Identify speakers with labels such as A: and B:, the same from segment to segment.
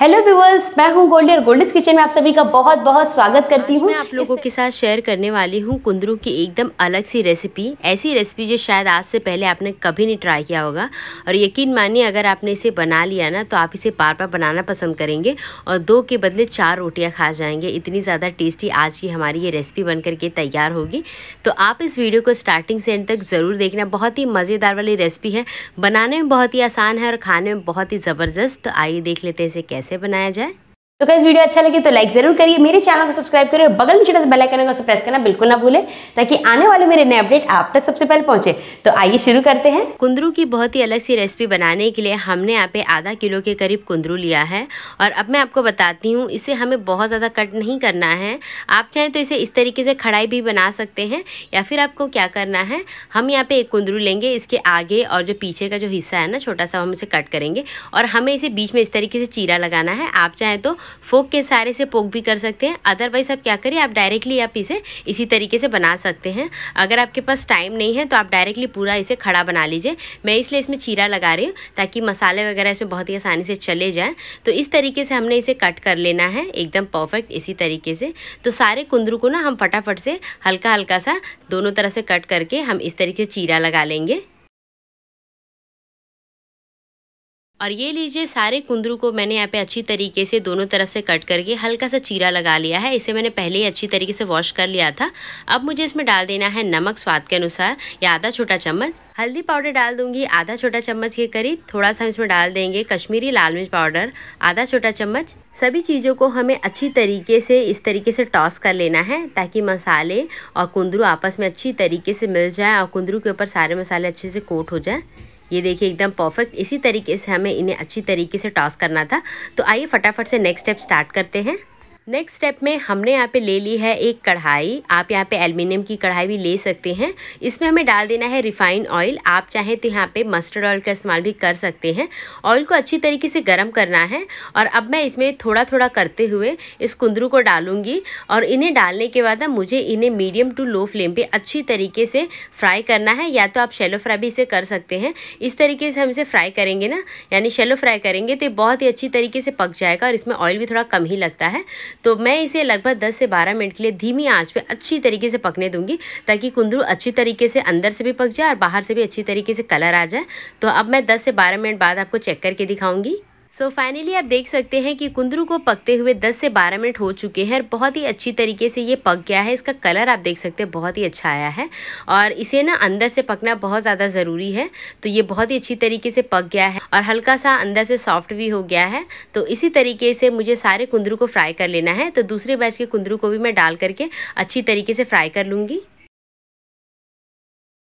A: hello viewers मैं हूं गोल्डी और गोल्डिस किचन में आप सभी का बहुत बहुत स्वागत करती हूं मैं आप लोगों के साथ शेयर करने वाली हूं कुंदरू की एकदम अलग सी रेसिपी ऐसी रेसिपी जो शायद आज से पहले आपने कभी नहीं ट्राई किया होगा और यकीन मानिए अगर आपने इसे बना लिया ना तो आप इसे बार बार बनाना पसंद करेंगे और दो के बदले चार रोटियाँ खा जाएंगे इतनी ज़्यादा टेस्टी आज की हमारी ये रेसिपी बन करके तैयार होगी तो आप इस वीडियो को स्टार्टिंग से एंड तक ज़रूर देखना बहुत ही मज़ेदार वाली रेसिपी है बनाने में बहुत ही आसान है और खाने में बहुत ही ज़बरदस्त तो आइए देख लेते हैं इसे कैसे कैसे बनाया जाए तो कैसे वीडियो अच्छा लगे तो लाइक जरूर करिए मेरे चैनल को सब्सक्राइब करिए और बगल में छोटा सा बेल आइकन को उसे प्रेस करना बिल्कुल ना भूले ताकि आने वाले मेरे नए अपडेट आप तक सबसे पहले पहुंचे तो आइए शुरू करते हैं कुंदरू की बहुत ही अलग सी रेसिपी बनाने के लिए हमने यहाँ पे आधा किलो के करीब कुंदरू लिया है और अब मैं आपको बताती हूँ इसे हमें बहुत ज़्यादा कट नहीं करना है आप चाहें तो इसे इस तरीके से खड़ाई भी बना सकते हैं या फिर आपको क्या करना है हम यहाँ पर एक कुंदरू लेंगे इसके आगे और जो पीछे का जो हिस्सा है ना छोटा सा हम इसे कट करेंगे और हमें इसे बीच में इस तरीके से चीरा लगाना है आप चाहें तो फोक के सहारे से पोक भी कर सकते हैं अदरवाइज़ आप क्या करिए आप डायरेक्टली आप इसे इसी तरीके से बना सकते हैं अगर आपके पास टाइम नहीं है तो आप डायरेक्टली पूरा इसे खड़ा बना लीजिए मैं इसलिए इसमें चीरा लगा रही हूँ ताकि मसाले वगैरह इसमें बहुत ही आसानी से चले जाए तो इस तरीके से हमने इसे कट कर लेना है एकदम परफेक्ट इसी तरीके से तो सारे कुंदरू को ना हम फटाफट से हल्का हल्का सा दोनों तरह से कट करके हम इस तरीके से चीरा लगा लेंगे और ये लीजिए सारे कुंदरू को मैंने यहाँ पे अच्छी तरीके से दोनों तरफ से कट करके हल्का सा चीरा लगा लिया है इसे मैंने पहले ही अच्छी तरीके से वॉश कर लिया था अब मुझे इसमें डाल देना है नमक स्वाद के अनुसार या आधा छोटा चम्मच हल्दी पाउडर डाल दूंगी आधा छोटा चम्मच के करीब थोड़ा सा हम इसमें डाल देंगे कश्मीरी लाल मिर्च पाउडर आधा छोटा चम्मच सभी चीज़ों को हमें अच्छी तरीके से इस तरीके से टॉस कर लेना है ताकि मसाले और कुंदरू आपस में अच्छी तरीके से मिल जाए और कुंदरू के ऊपर सारे मसाले अच्छे से कोट हो जाए ये देखिए एकदम परफेक्ट इसी तरीके से हमें इन्हें अच्छी तरीके से टॉस करना था तो आइए फटाफट से नेक्स्ट स्टेप स्टार्ट करते हैं नेक्स्ट स्टेप में हमने यहाँ पे ले ली है एक कढ़ाई आप यहाँ पे एल्युमिनियम की कढ़ाई भी ले सकते हैं इसमें हमें डाल देना है रिफाइंड ऑयल आप चाहें तो यहाँ पे मस्टर्ड ऑयल का इस्तेमाल भी कर सकते हैं ऑयल को अच्छी तरीके से गर्म करना है और अब मैं इसमें थोड़ा थोड़ा करते हुए इस कुंदरू को डालूंगी और इन्हें डालने के बाद मुझे इन्हें मीडियम टू लो फ्लेम पर अच्छी तरीके से फ्राई करना है या तो आप शेलो फ्राई भी इसे कर सकते हैं इस तरीके से हम इसे फ्राई करेंगे ना यानी शेलो फ्राई करेंगे तो ये बहुत ही अच्छी तरीके से पक जाएगा और इसमें ऑयल भी थोड़ा कम ही लगता है तो मैं इसे लगभग दस से बारह मिनट के लिए धीमी आँच पर अच्छी तरीके से पकने दूँगी ताकि कुंदरू अच्छी तरीके से अंदर से भी पक जाए और बाहर से भी अच्छी तरीके से कलर आ जाए तो अब मैं दस से बारह मिनट बाद आपको चेक करके दिखाऊँगी सो so फाइनली आप देख सकते हैं कि कुंदरू को पकते हुए 10 से 12 मिनट हो चुके हैं और बहुत ही अच्छी तरीके से ये पक गया है इसका कलर आप देख सकते हैं बहुत ही अच्छा आया है और इसे ना अंदर से पकना बहुत ज़्यादा ज़रूरी है तो ये बहुत ही अच्छी तरीके से पक गया है और हल्का सा अंदर से सॉफ्ट भी हो गया है तो इसी तरीके से मुझे सारे कुंदरू को फ्राई कर लेना है तो दूसरे बैच के कुंदरू को भी मैं डाल करके अच्छी तरीके से फ्राई कर लूँगी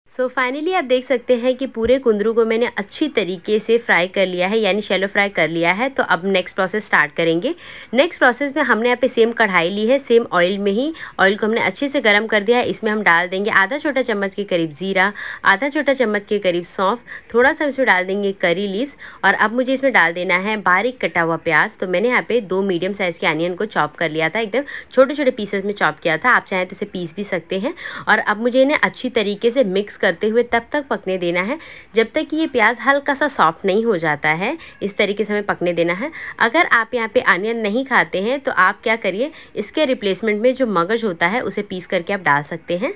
A: सो so फाइनली आप देख सकते हैं कि पूरे कुंदरू को मैंने अच्छी तरीके से फ्राई कर लिया है यानी शेलो फ्राई कर लिया है तो अब नेक्स्ट प्रोसेस स्टार्ट करेंगे नेक्स्ट प्रोसेस में हमने यहाँ पे सेम कढ़ाई ली है सेम ऑयल में ही ऑयल को हमने अच्छे से गर्म कर दिया है इसमें हम डाल देंगे आधा छोटा चम्मच के करीब ज़ीरा आधा छोटा चम्मच के करीब सौंफ थोड़ा सा इसमें डाल देंगे करी लीव्स और अब मुझे इसमें डाल देना है बारीक कटा हुआ प्याज तो मैंने यहाँ पर दो मीडियम साइज़ के अनियन को चॉप कर लिया था एकदम छोटे छोटे पीसेस में चॉप किया था आप चाहें तो इसे पीस भी सकते हैं और अब मुझे इन्हें अच्छी तरीके से मिक्स मिक्स करते हुए तब तक पकने देना है जब तक कि ये प्याज हल्का सा सॉफ्ट नहीं हो जाता है इस तरीके से हमें पकने देना है अगर आप यहाँ पे आनियन नहीं खाते हैं तो आप क्या करिए इसके रिप्लेसमेंट में जो मगज होता है उसे पीस करके आप डाल सकते हैं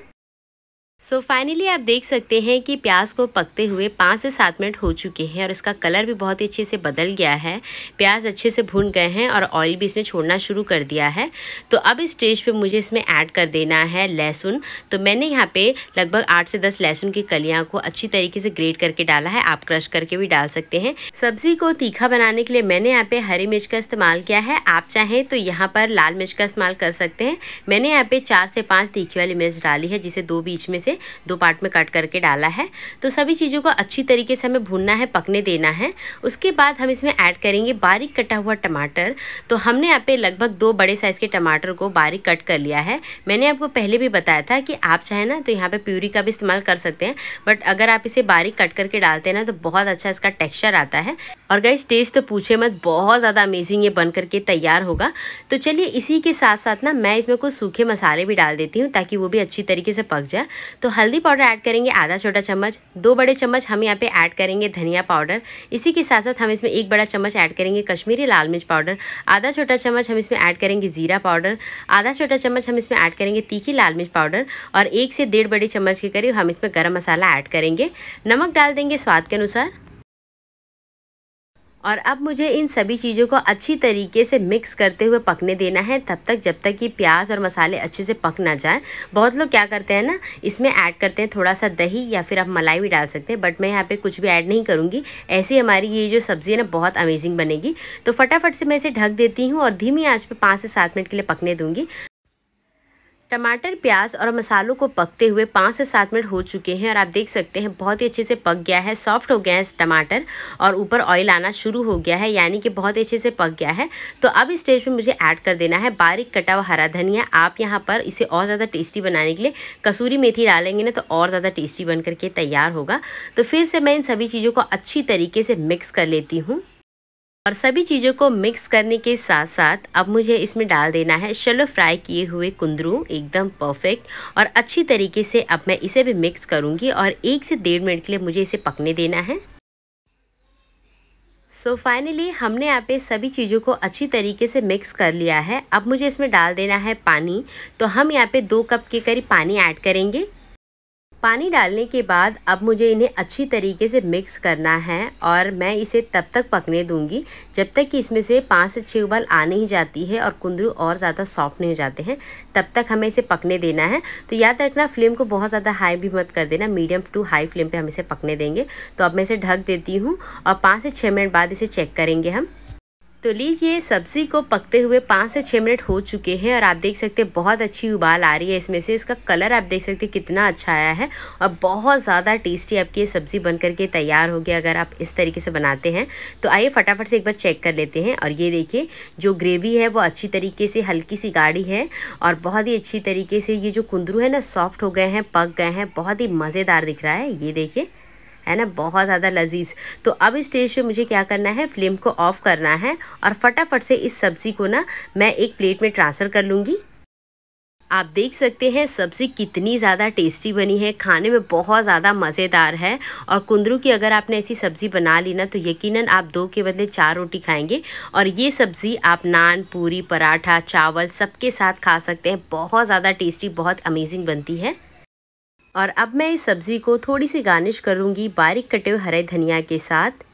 A: सो so फाइनली आप देख सकते हैं कि प्याज को पकते हुए पाँच से सात मिनट हो चुके हैं और इसका कलर भी बहुत ही अच्छे से बदल गया है प्याज अच्छे से भून गए हैं और ऑयल भी इसने छोड़ना शुरू कर दिया है तो अब इस स्टेज पे मुझे इसमें ऐड कर देना है लहसुन तो मैंने यहाँ पे लगभग आठ से दस लहसुन की कलियाँ को अच्छी तरीके से ग्रेट करके डाला है आप क्रश करके भी डाल सकते हैं सब्जी को तीखा बनाने के लिए मैंने यहाँ पे हरी मिर्च का इस्तेमाल किया है आप चाहें तो यहाँ पर लाल मिर्च का इस्तेमाल कर सकते हैं मैंने यहाँ पे चार से पाँच तीखी वाली मिर्च डाली है जिसे दो बीच में से दो पार्ट में कट करके डाला है तो सभी चीज़ों को अच्छी तरीके से हमें भूनना है पकने देना है उसके बाद हम इसमें ऐड करेंगे बारीक कटा हुआ टमाटर तो हमने यहाँ पे लगभग दो बड़े साइज़ के टमाटर को बारीक कट कर लिया है मैंने आपको पहले भी बताया था कि आप चाहे ना तो यहाँ पर प्यूरी का भी इस्तेमाल कर सकते हैं बट अगर आप इसे बारीक कट करके डालते हैं ना तो बहुत अच्छा इसका टेक्स्चर आता है और गई टेस्ट तो पूछे मत बहुत ज़्यादा अमेजिंग ये बन करके तैयार होगा तो चलिए इसी के साथ साथ ना मैं इसमें कुछ सूखे मसाले भी डाल देती हूँ ताकि वो भी अच्छी तरीके से पक जाए तो हल्दी पाउडर ऐड करेंगे आधा छोटा चम्मच दो बड़े चम्मच हम यहाँ पे ऐड करेंगे धनिया पाउडर इसी के साथ साथ हम इसमें एक बड़ा चम्मच ऐड करेंगे कश्मीरी लाल मिर्च पाउडर आधा छोटा चम्मच हम इसमें ऐड करेंगे ज़ीरा पाउडर आधा छोटा चम्मच हम इसमें ऐड करेंगे तीखी लाल मिर्च पाउडर और एक से डेढ़ बड़े चम्मच के करीब हम इसमें गर्म मसाला ऐड करेंगे नमक डाल देंगे स्वाद के अनुसार और अब मुझे इन सभी चीज़ों को अच्छी तरीके से मिक्स करते हुए पकने देना है तब तक जब तक कि प्याज और मसाले अच्छे से पक ना जाए बहुत लोग क्या करते हैं ना इसमें ऐड करते हैं थोड़ा सा दही या फिर आप मलाई भी डाल सकते हैं बट मैं यहाँ पे कुछ भी ऐड नहीं करूँगी ऐसी हमारी ये जो सब्ज़ी है ना बहुत अमेजिंग बनेगी तो फटाफट से मैं इसे ढक देती हूँ और धीमी आँच पर पाँच से सात मिनट के लिए पकने दूँगी टमाटर प्याज और मसालों को पकते हुए पाँच से सात मिनट हो चुके हैं और आप देख सकते हैं बहुत ही अच्छे से पक गया है सॉफ्ट हो गया है टमाटर और ऊपर ऑयल आना शुरू हो गया है यानी कि बहुत अच्छे से पक गया है तो अब इस स्टेज पे मुझे ऐड कर देना है बारीक कटा हुआ हरा धनिया आप यहाँ पर इसे और ज़्यादा टेस्टी बनाने के लिए कसूरी मेथी डालेंगे ना तो और ज़्यादा टेस्टी बन करके तैयार होगा तो फिर से मैं इन सभी चीज़ों को अच्छी तरीके से मिक्स कर लेती हूँ और सभी चीज़ों को मिक्स करने के साथ साथ अब मुझे इसमें डाल देना है शलो फ्राई किए हुए कुंदरू एकदम परफेक्ट और अच्छी तरीके से अब मैं इसे भी मिक्स करूँगी और एक से डेढ़ मिनट के लिए मुझे इसे पकने देना है सो so फाइनली हमने यहाँ पे सभी चीज़ों को अच्छी तरीके से मिक्स कर लिया है अब मुझे इसमें डाल देना है पानी तो हम यहाँ पे दो कप के करीब पानी ऐड करेंगे पानी डालने के बाद अब मुझे इन्हें अच्छी तरीके से मिक्स करना है और मैं इसे तब तक पकने दूंगी जब तक कि इसमें से पाँच से छः उबाल आ नहीं जाती है और कुंदरू और ज़्यादा सॉफ्ट नहीं हो जाते हैं तब तक हमें इसे पकने देना है तो याद रखना फ्लेम को बहुत ज़्यादा हाई भी मत कर देना मीडियम टू हाई फ्लेम पर हम इसे पकने देंगे तो अब मैं इसे ढक देती हूँ और पाँच से छः मिनट बाद इसे चेक करेंगे हम तो लीजिए सब्ज़ी को पकते हुए पाँच से छः मिनट हो चुके हैं और आप देख सकते हैं बहुत अच्छी उबाल आ रही है इसमें से इसका कलर आप देख सकते हैं कितना अच्छा आया है और बहुत ज़्यादा टेस्टी आपकी ये सब्ज़ी बन करके तैयार हो गया अगर आप इस तरीके से बनाते हैं तो आइए फटाफट से एक बार चेक कर लेते हैं और ये देखिए जो ग्रेवी है वो अच्छी तरीके से हल्की सी गाढ़ी है और बहुत ही अच्छी तरीके से ये जो कुंदरू है ना सॉफ्ट हो गए हैं पक गए हैं बहुत ही मज़ेदार दिख रहा है ये देखिए है ना बहुत ज़्यादा लजीज तो अब इस स्टेज पे मुझे क्या करना है फ्लेम को ऑफ़ करना है और फटाफट से इस सब्ज़ी को ना मैं एक प्लेट में ट्रांसफ़र कर लूँगी आप देख सकते हैं सब्ज़ी कितनी ज़्यादा टेस्टी बनी है खाने में बहुत ज़्यादा मज़ेदार है और कुंदरू की अगर आपने ऐसी सब्ज़ी बना ली ना तो यकीनन आप दो के बदले चार रोटी खाएंगे और ये सब्ज़ी आप नान पूरी पराठा चावल सबके साथ खा सकते हैं बहुत ज़्यादा टेस्टी बहुत अमेजिंग बनती है और अब मैं इस सब्ज़ी को थोड़ी सी गार्निश करूँगी बारीक कटे हुए हरे धनिया के साथ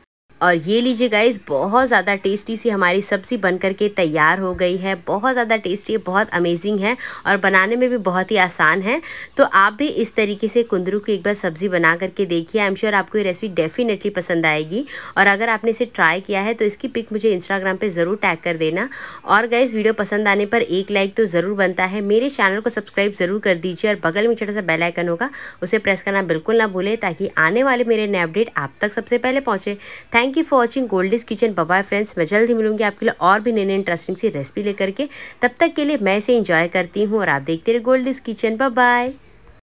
A: और ये लीजिए गाइस बहुत ज़्यादा टेस्टी सी हमारी सब्ज़ी बन करके तैयार हो गई है बहुत ज़्यादा टेस्टी है बहुत अमेजिंग है और बनाने में भी बहुत ही आसान है तो आप भी इस तरीके से कुंदरू की एक बार सब्ज़ी बना करके देखिए आई एम श्योर आपको ये रेसिपी डेफिनेटली पसंद आएगी और अगर आपने इसे ट्राई किया है तो इसकी पिक मुझे इंस्टाग्राम पर ज़रूर टैग कर देना और गाइज़ वीडियो पसंद आने पर एक लाइक तो ज़रूर बनता है मेरे चैनल को सब्सक्राइब ज़रूर कर दीजिए और बगल में छोटा सा बेलाइकन होगा उसे प्रेस करना बिल्कुल ना भूलें ताकि आने वाले मेरे नए अपडेट आप तक सबसे पहले पहुँचे thank thank you for watching Goldie's kitchen bye friends मैं जल्द ही मिलूंगी आपके लिए और भी नई नई इंटरेस्टिंग सी रेसिपी लेकर के तब तक के लिए मैं इसे इंजॉय करती हूँ और आप देखते रहे गोल्डिस किचन बाय